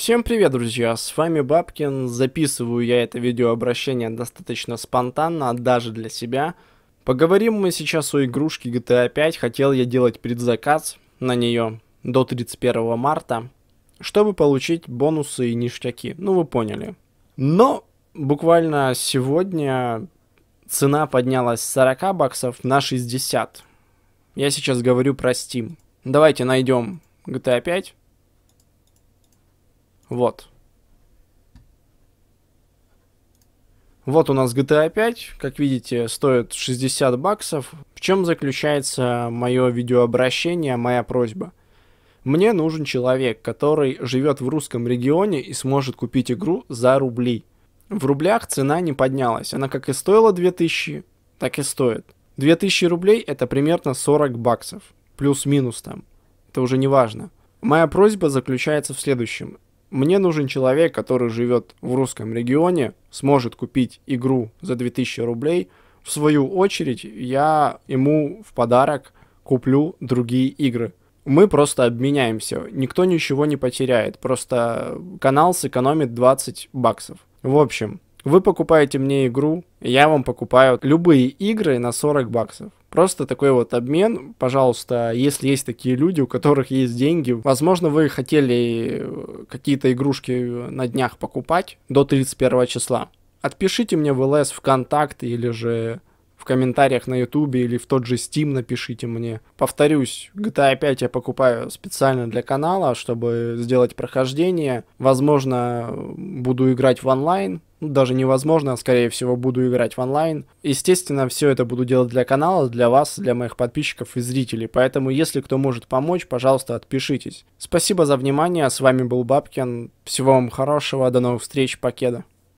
Всем привет, друзья, с вами Бабкин. Записываю я это видеообращение достаточно спонтанно, даже для себя. Поговорим мы сейчас о игрушке GTA 5. Хотел я делать предзаказ на нее до 31 марта, чтобы получить бонусы и ништяки. Ну, вы поняли. Но буквально сегодня цена поднялась с 40 баксов на 60. Я сейчас говорю про Steam. Давайте найдем GTA 5 вот. Вот у нас GTA 5, как видите, стоит 60 баксов. В чем заключается мое видеообращение, моя просьба? Мне нужен человек, который живет в русском регионе и сможет купить игру за рубли. В рублях цена не поднялась, она как и стоила 2000, так и стоит. 2000 рублей это примерно 40 баксов, плюс-минус там, это уже не важно. Моя просьба заключается в следующем. Мне нужен человек, который живет в русском регионе, сможет купить игру за 2000 рублей. В свою очередь я ему в подарок куплю другие игры. Мы просто обменяемся, никто ничего не потеряет, просто канал сэкономит 20 баксов. В общем, вы покупаете мне игру, я вам покупаю любые игры на 40 баксов. Просто такой вот обмен, пожалуйста, если есть такие люди, у которых есть деньги, возможно, вы хотели э, какие-то игрушки на днях покупать до 31 числа. Отпишите мне в ЛС ВКонтакте или же в комментариях на Ютубе или в тот же Steam напишите мне. Повторюсь, GTA 5 я покупаю специально для канала, чтобы сделать прохождение. Возможно, буду играть в онлайн, ну, даже невозможно, а скорее всего, буду играть в онлайн. Естественно, все это буду делать для канала, для вас, для моих подписчиков и зрителей, поэтому если кто может помочь, пожалуйста, отпишитесь. Спасибо за внимание, с вами был Бабкин, всего вам хорошего, до новых встреч, покеда.